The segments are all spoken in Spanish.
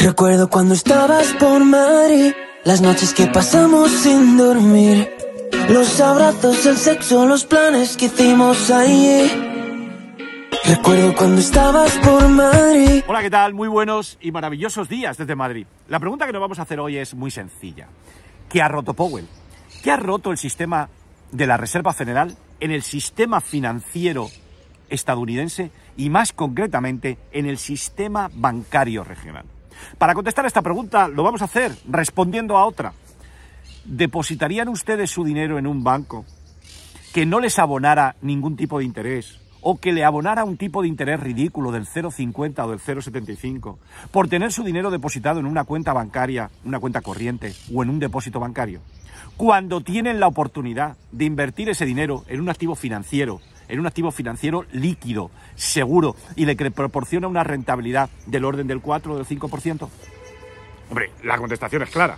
Recuerdo cuando estabas por Madrid, las noches que pasamos sin dormir, los abrazos, el sexo, los planes que hicimos ahí Recuerdo cuando estabas por Madrid. Hola, ¿qué tal? Muy buenos y maravillosos días desde Madrid. La pregunta que nos vamos a hacer hoy es muy sencilla. ¿Qué ha roto Powell? ¿Qué ha roto el sistema de la Reserva Federal en el sistema financiero estadounidense? y más concretamente en el sistema bancario regional. Para contestar a esta pregunta lo vamos a hacer respondiendo a otra. ¿Depositarían ustedes su dinero en un banco que no les abonara ningún tipo de interés o que le abonara un tipo de interés ridículo del 0,50 o del 0,75 por tener su dinero depositado en una cuenta bancaria, una cuenta corriente o en un depósito bancario, cuando tienen la oportunidad de invertir ese dinero en un activo financiero en un activo financiero líquido, seguro y de que proporciona una rentabilidad del orden del 4 o del 5%? Hombre, la contestación es clara.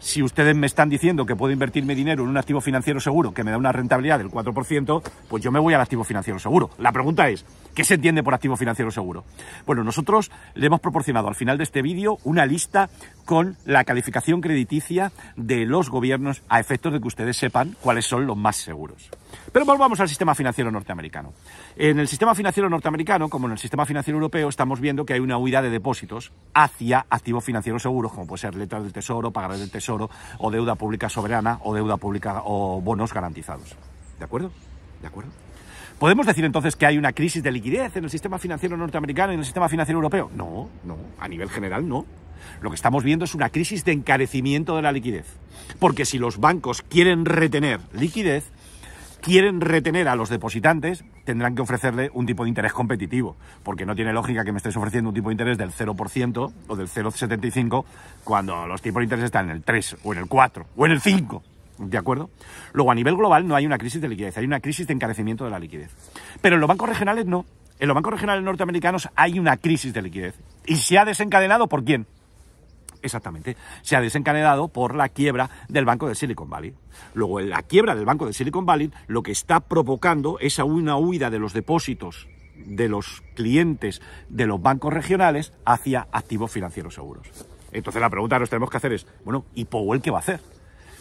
Si ustedes me están diciendo que puedo invertir mi dinero en un activo financiero seguro que me da una rentabilidad del 4%, pues yo me voy al activo financiero seguro. La pregunta es, ¿Qué se entiende por activo financiero seguro? Bueno, nosotros le hemos proporcionado al final de este vídeo una lista con la calificación crediticia de los gobiernos a efectos de que ustedes sepan cuáles son los más seguros. Pero volvamos al sistema financiero norteamericano. En el sistema financiero norteamericano, como en el sistema financiero europeo, estamos viendo que hay una huida de depósitos hacia activos financieros seguros, como puede ser letras del tesoro, pagarés del tesoro, o deuda pública soberana, o deuda pública o bonos garantizados. ¿De acuerdo? ¿De acuerdo? ¿Podemos decir entonces que hay una crisis de liquidez en el sistema financiero norteamericano y en el sistema financiero europeo? No, no, a nivel general no. Lo que estamos viendo es una crisis de encarecimiento de la liquidez. Porque si los bancos quieren retener liquidez, quieren retener a los depositantes, tendrán que ofrecerle un tipo de interés competitivo. Porque no tiene lógica que me estés ofreciendo un tipo de interés del 0% o del 0,75 cuando los tipos de interés están en el 3 o en el 4 o en el 5. ¿De acuerdo? Luego, a nivel global no hay una crisis de liquidez, hay una crisis de encarecimiento de la liquidez. Pero en los bancos regionales no. En los bancos regionales norteamericanos hay una crisis de liquidez. ¿Y se ha desencadenado por quién? Exactamente. Se ha desencadenado por la quiebra del Banco de Silicon Valley. Luego, la quiebra del Banco de Silicon Valley lo que está provocando es una huida de los depósitos de los clientes de los bancos regionales hacia activos financieros seguros. Entonces la pregunta que nos tenemos que hacer es, bueno, ¿y Powell qué va a hacer?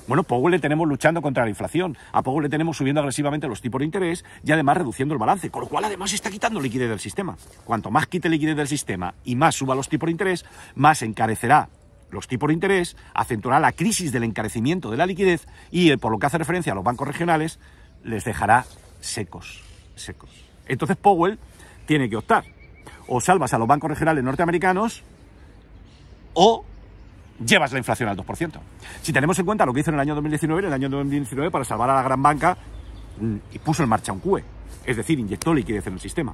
Bueno, Powell le tenemos luchando contra la inflación, a Powell le tenemos subiendo agresivamente los tipos de interés y además reduciendo el balance, con lo cual además está quitando liquidez del sistema. Cuanto más quite liquidez del sistema y más suba los tipos de interés, más encarecerá los tipos de interés, acentuará la crisis del encarecimiento de la liquidez y, eh, por lo que hace referencia a los bancos regionales, les dejará secos, secos. Entonces Powell tiene que optar. O salvas a los bancos regionales norteamericanos o llevas la inflación al 2%. Si tenemos en cuenta lo que hizo en el año 2019, en el año 2019 para salvar a la gran banca mm, y puso en marcha un QE, es decir, inyectó liquidez en el sistema.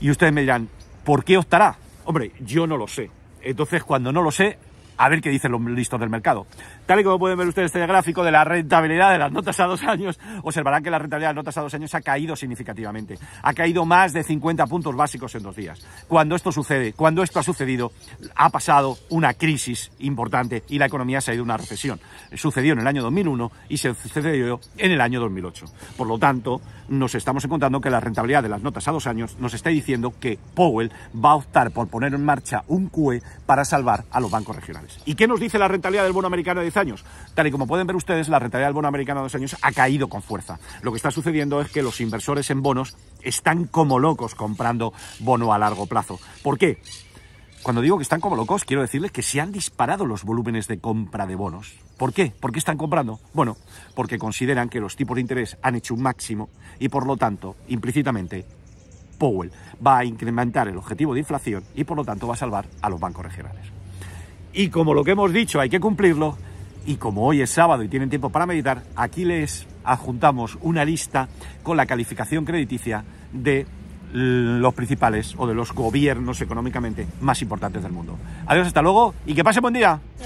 Y ustedes me dirán, ¿por qué optará? Hombre, yo no lo sé. Entonces, cuando no lo sé, a ver qué dicen los listos del mercado. Tal y como pueden ver ustedes este gráfico de la rentabilidad de las notas a dos años, observarán que la rentabilidad de las notas a dos años ha caído significativamente. Ha caído más de 50 puntos básicos en dos días. Cuando esto sucede, cuando esto ha sucedido, ha pasado una crisis importante y la economía se ha ido a una recesión. Sucedió en el año 2001 y se sucedió en el año 2008. Por lo tanto, nos estamos encontrando que la rentabilidad de las notas a dos años nos está diciendo que Powell va a optar por poner en marcha un QE para salvar a los bancos regionales. ¿Y qué nos dice la rentabilidad del bono americano de 10 años? Tal y como pueden ver ustedes, la rentabilidad del bono americano de 10 años ha caído con fuerza. Lo que está sucediendo es que los inversores en bonos están como locos comprando bono a largo plazo. ¿Por qué? Cuando digo que están como locos, quiero decirles que se han disparado los volúmenes de compra de bonos. ¿Por qué? ¿Por qué están comprando? Bueno, porque consideran que los tipos de interés han hecho un máximo y por lo tanto, implícitamente, Powell va a incrementar el objetivo de inflación y por lo tanto va a salvar a los bancos regionales. Y como lo que hemos dicho hay que cumplirlo, y como hoy es sábado y tienen tiempo para meditar, aquí les adjuntamos una lista con la calificación crediticia de los principales o de los gobiernos económicamente más importantes del mundo. Adiós, hasta luego y que pase buen día.